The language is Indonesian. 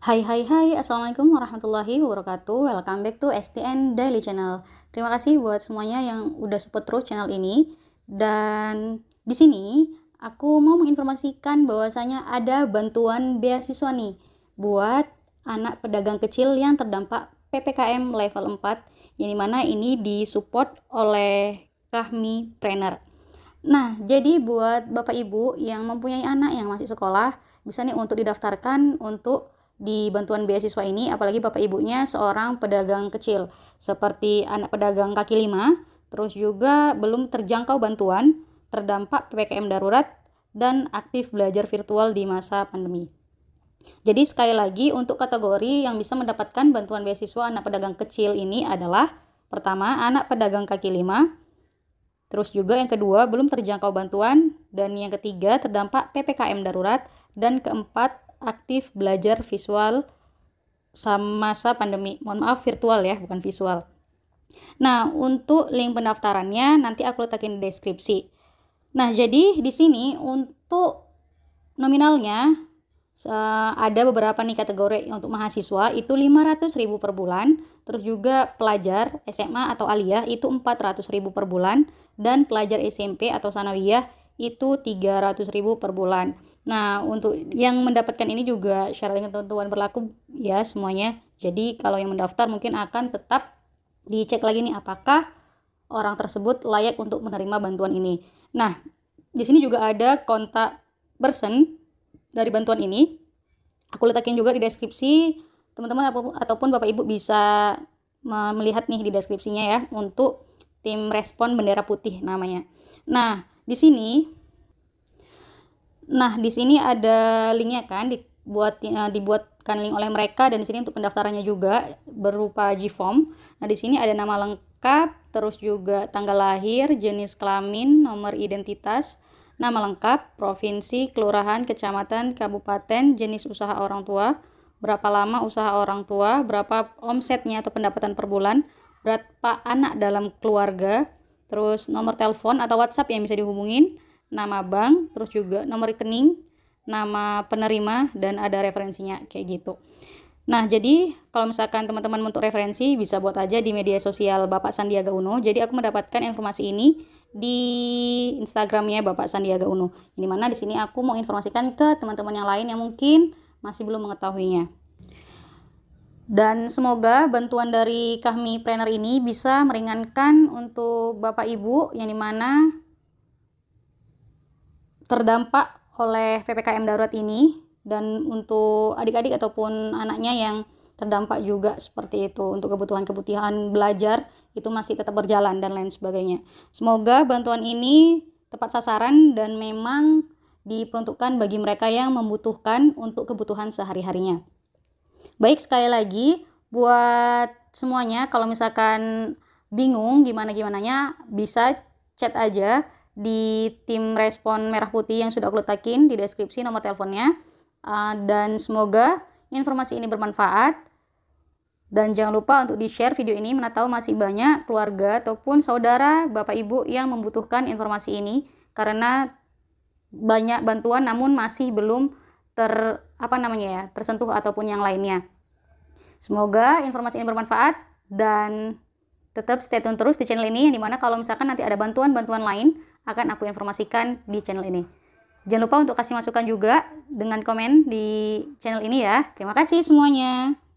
Hai hai hai, Assalamualaikum warahmatullahi wabarakatuh Welcome back to STN Daily Channel Terima kasih buat semuanya yang udah support terus channel ini Dan di sini aku mau menginformasikan bahwasanya ada bantuan beasiswa nih Buat anak pedagang kecil yang terdampak PPKM level 4 Yang dimana ini disupport oleh Kahmi Trainer Nah, jadi buat Bapak Ibu yang mempunyai anak yang masih sekolah, bisa nih untuk didaftarkan untuk di bantuan beasiswa ini, apalagi bapak ibunya seorang pedagang kecil, seperti anak pedagang kaki lima, terus juga belum terjangkau bantuan, terdampak PPKM darurat, dan aktif belajar virtual di masa pandemi. Jadi sekali lagi untuk kategori yang bisa mendapatkan bantuan beasiswa anak pedagang kecil ini adalah pertama anak pedagang kaki lima, terus juga yang kedua belum terjangkau bantuan, dan yang ketiga terdampak PPKM darurat, dan keempat aktif belajar visual sama masa pandemi. Mohon maaf virtual ya, bukan visual. Nah, untuk link pendaftarannya nanti aku letakin di deskripsi. Nah, jadi di sini untuk nominalnya ada beberapa nih kategori untuk mahasiswa itu 500.000 per bulan, terus juga pelajar SMA atau aliyah itu 400.000 per bulan dan pelajar SMP atau sanawiyah itu 300.000 per bulan. Nah, untuk yang mendapatkan ini juga syarat dan ketentuan berlaku ya semuanya. Jadi kalau yang mendaftar mungkin akan tetap dicek lagi nih apakah orang tersebut layak untuk menerima bantuan ini. Nah, di sini juga ada kontak person dari bantuan ini. Aku letakkan juga di deskripsi teman-teman ataupun Bapak Ibu bisa melihat nih di deskripsinya ya untuk tim respon bendera putih namanya. Nah, di sini nah di sini ada linknya kan dibuat eh, dibuatkan link oleh mereka dan di sini untuk pendaftarannya juga berupa G-form nah di sini ada nama lengkap terus juga tanggal lahir jenis kelamin nomor identitas nama lengkap provinsi kelurahan kecamatan kabupaten jenis usaha orang tua berapa lama usaha orang tua berapa omsetnya atau pendapatan per bulan berapa anak dalam keluarga terus nomor telepon atau WhatsApp yang bisa dihubungin, nama bank, terus juga nomor rekening, nama penerima, dan ada referensinya kayak gitu. Nah, jadi kalau misalkan teman-teman untuk referensi bisa buat aja di media sosial Bapak Sandiaga Uno. Jadi aku mendapatkan informasi ini di Instagramnya Bapak Sandiaga Uno. Ini mana di sini aku mau informasikan ke teman-teman yang lain yang mungkin masih belum mengetahuinya. Dan semoga bantuan dari kami planner ini bisa meringankan untuk Bapak Ibu yang dimana terdampak oleh PPKM darurat ini dan untuk adik-adik ataupun anaknya yang terdampak juga seperti itu untuk kebutuhan-kebutuhan belajar itu masih tetap berjalan dan lain sebagainya. Semoga bantuan ini tepat sasaran dan memang diperuntukkan bagi mereka yang membutuhkan untuk kebutuhan sehari-harinya. Baik sekali lagi buat semuanya kalau misalkan bingung gimana gimananya bisa chat aja di tim respon merah putih yang sudah aku letakin di deskripsi nomor teleponnya uh, dan semoga informasi ini bermanfaat dan jangan lupa untuk di-share video ini mana tahu masih banyak keluarga ataupun saudara bapak ibu yang membutuhkan informasi ini karena banyak bantuan namun masih belum ter apa namanya ya tersentuh ataupun yang lainnya. Semoga informasi ini bermanfaat dan tetap stay tune terus di channel ini yang dimana kalau misalkan nanti ada bantuan-bantuan lain akan aku informasikan di channel ini. Jangan lupa untuk kasih masukan juga dengan komen di channel ini ya. Terima kasih semuanya.